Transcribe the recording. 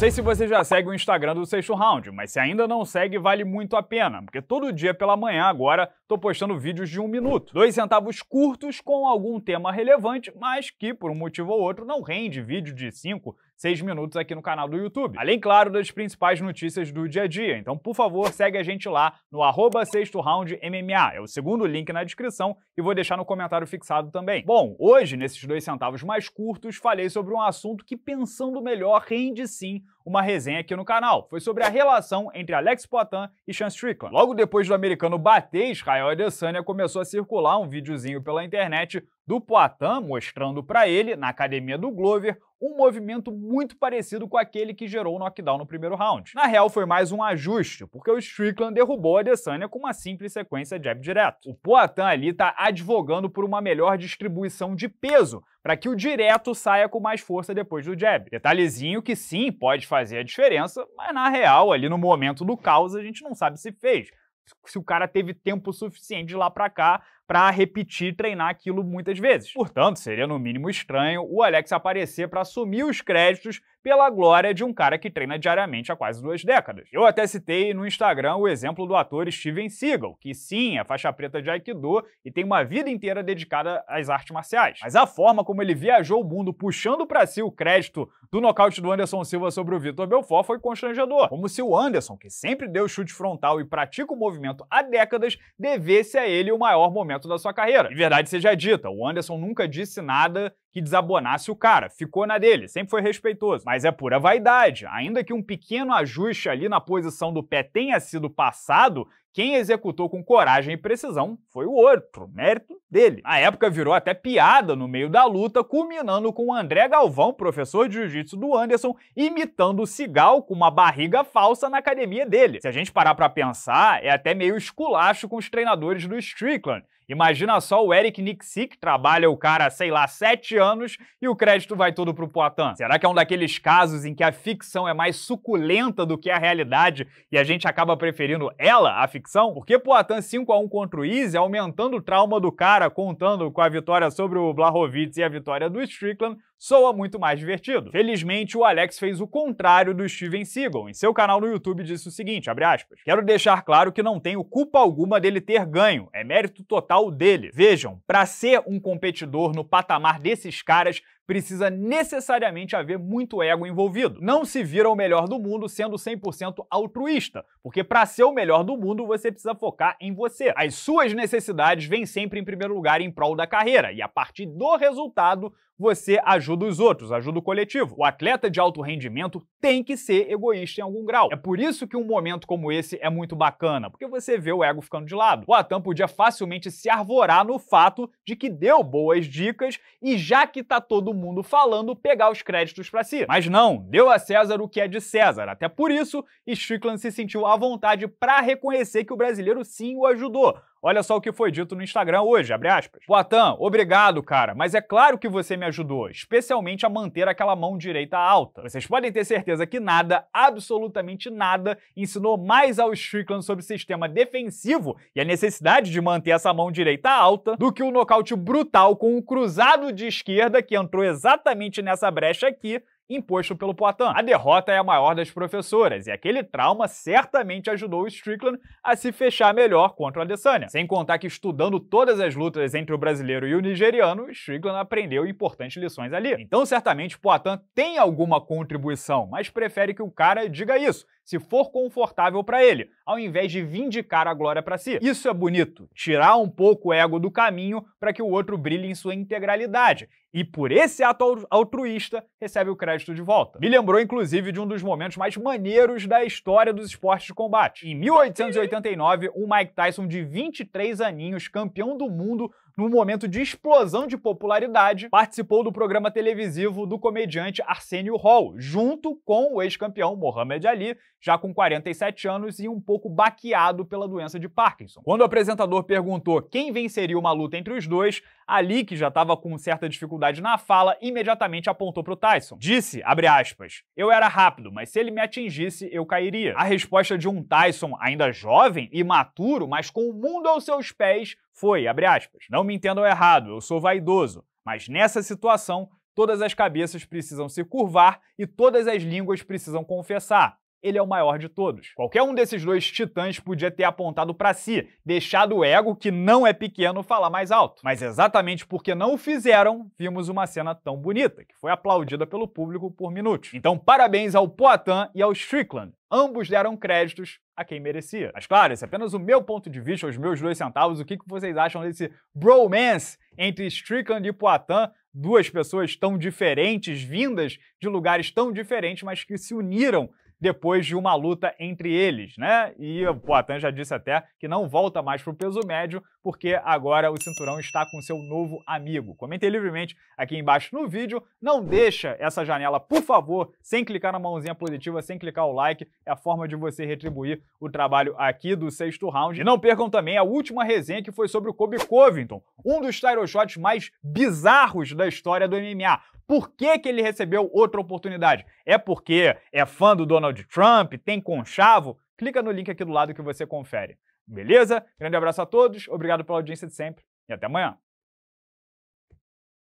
sei se você já segue o Instagram do Seixo Round, mas se ainda não segue, vale muito a pena, porque todo dia pela manhã agora tô postando vídeos de um minuto. Dois centavos curtos com algum tema relevante, mas que, por um motivo ou outro, não rende vídeo de cinco, seis minutos aqui no canal do YouTube. Além, claro, das principais notícias do dia a dia. Então, por favor, segue a gente lá no arroba sexto round MMA. É o segundo link na descrição e vou deixar no comentário fixado também. Bom, hoje, nesses dois centavos mais curtos, falei sobre um assunto que, pensando melhor, rende sim uma resenha aqui no canal. Foi sobre a relação entre Alex Poitin e Sean Strickland. Logo depois do americano bater Israel Adesanya, começou a circular um videozinho pela internet do Poitin mostrando para ele, na academia do Glover, um movimento muito parecido com aquele que gerou o knockdown no primeiro round. Na real, foi mais um ajuste, porque o Strickland derrubou Adesanya com uma simples sequência jab direto. O Poitin ali tá advogando por uma melhor distribuição de peso, para que o direto saia com mais força depois do jab. Detalhezinho que sim pode fazer a diferença, mas na real, ali no momento do caos, a gente não sabe se fez. Se o cara teve tempo suficiente de lá para cá para repetir treinar aquilo muitas vezes. Portanto, seria no mínimo estranho o Alex aparecer para assumir os créditos pela glória de um cara que treina diariamente há quase duas décadas. Eu até citei no Instagram o exemplo do ator Steven Seagal, que sim, é faixa preta de Aikido e tem uma vida inteira dedicada às artes marciais. Mas a forma como ele viajou o mundo puxando para si o crédito do nocaute do Anderson Silva sobre o Vitor Belfort foi constrangedor, como se o Anderson, que sempre deu chute frontal e pratica o movimento há décadas, devesse a ele o maior momento da sua carreira. E verdade seja dita, o Anderson nunca disse nada que desabonasse o cara. Ficou na dele, sempre foi respeitoso. Mas é pura vaidade. Ainda que um pequeno ajuste ali na posição do pé tenha sido passado, quem executou com coragem e precisão foi o outro, mérito dele. A época virou até piada no meio da luta, culminando com o André Galvão, professor de jiu-jitsu do Anderson, imitando o Cigal com uma barriga falsa na academia dele. Se a gente parar para pensar, é até meio esculacho com os treinadores do Strickland. Imagina só o Eric que trabalha o cara, sei lá, sete anos e o crédito vai todo pro Poitin. Será que é um daqueles casos em que a ficção é mais suculenta do que a realidade e a gente acaba preferindo ela, a ficção? ficção, porque Poatan 5x1 contra o Easy, aumentando o trauma do cara, contando com a vitória sobre o Blahovitz e a vitória do Strickland, soa muito mais divertido. Felizmente, o Alex fez o contrário do Steven Seagal. Em seu canal no YouTube disse o seguinte, abre aspas, quero deixar claro que não tenho culpa alguma dele ter ganho, é mérito total dele. Vejam, para ser um competidor no patamar desses caras, precisa necessariamente haver muito ego envolvido. Não se vira o melhor do mundo sendo 100% altruísta, porque para ser o melhor do mundo você precisa focar em você. As suas necessidades vêm sempre em primeiro lugar em prol da carreira, e a partir do resultado você ajuda ajuda os outros, ajuda o coletivo. O atleta de alto rendimento tem que ser egoísta em algum grau. É por isso que um momento como esse é muito bacana, porque você vê o ego ficando de lado. O Atan podia facilmente se arvorar no fato de que deu boas dicas e já que tá todo mundo falando, pegar os créditos para si. Mas não, deu a César o que é de César. Até por isso, Strickland se sentiu à vontade para reconhecer que o brasileiro sim o ajudou Olha só o que foi dito no Instagram hoje, abre aspas. obrigado, cara, mas é claro que você me ajudou, especialmente a manter aquela mão direita alta. Vocês podem ter certeza que nada, absolutamente nada, ensinou mais ao Strickland sobre sistema defensivo e a necessidade de manter essa mão direita alta do que o um nocaute brutal com um cruzado de esquerda que entrou exatamente nessa brecha aqui imposto pelo Poitin. A derrota é a maior das professoras, e aquele trauma certamente ajudou o Strickland a se fechar melhor contra o Adesanya. Sem contar que estudando todas as lutas entre o brasileiro e o nigeriano, Strickland aprendeu importantes lições ali. Então certamente Poitin tem alguma contribuição, mas prefere que o cara diga isso, se for confortável para ele, ao invés de vindicar a glória para si. Isso é bonito, tirar um pouco o ego do caminho para que o outro brilhe em sua integralidade. E por esse ato altruísta, recebe o crédito de volta. Me lembrou, inclusive, de um dos momentos mais maneiros da história dos esportes de combate. Em 1889, o Mike Tyson, de 23 aninhos, campeão do mundo, num momento de explosão de popularidade, participou do programa televisivo do comediante Arsenio Hall, junto com o ex-campeão Mohamed Ali, já com 47 anos e um pouco baqueado pela doença de Parkinson. Quando o apresentador perguntou quem venceria uma luta entre os dois, Ali, que já estava com certa dificuldade na fala, imediatamente apontou para o Tyson. Disse, abre aspas, eu era rápido, mas se ele me atingisse, eu cairia. A resposta de um Tyson ainda jovem e maturo, mas com o mundo aos seus pés, foi, abre aspas, não me entendam errado, eu sou vaidoso, mas nessa situação todas as cabeças precisam se curvar e todas as línguas precisam confessar ele é o maior de todos. Qualquer um desses dois titãs podia ter apontado para si, deixado o ego, que não é pequeno, falar mais alto. Mas exatamente porque não o fizeram, vimos uma cena tão bonita, que foi aplaudida pelo público por minutos. Então, parabéns ao Poitin e ao Strickland. Ambos deram créditos a quem merecia. Mas claro, esse é apenas o meu ponto de vista, os meus dois centavos. O que vocês acham desse bromance entre Strickland e Poitin duas pessoas tão diferentes, vindas de lugares tão diferentes, mas que se uniram depois de uma luta entre eles, né? E o Poitin já disse até que não volta mais para o peso médio, porque agora o cinturão está com seu novo amigo. Comentei livremente aqui embaixo no vídeo. Não deixa essa janela, por favor, sem clicar na mãozinha positiva, sem clicar o like. É a forma de você retribuir o trabalho aqui do sexto round. E não percam também a última resenha que foi sobre o Kobe Covington, um dos tyroshots mais bizarros da história do MMA. Por que, que ele recebeu outra oportunidade? É porque é fã do Donald Trump, tem conchavo? Clica no link aqui do lado que você confere. Beleza? Grande abraço a todos, obrigado pela audiência de sempre e até amanhã.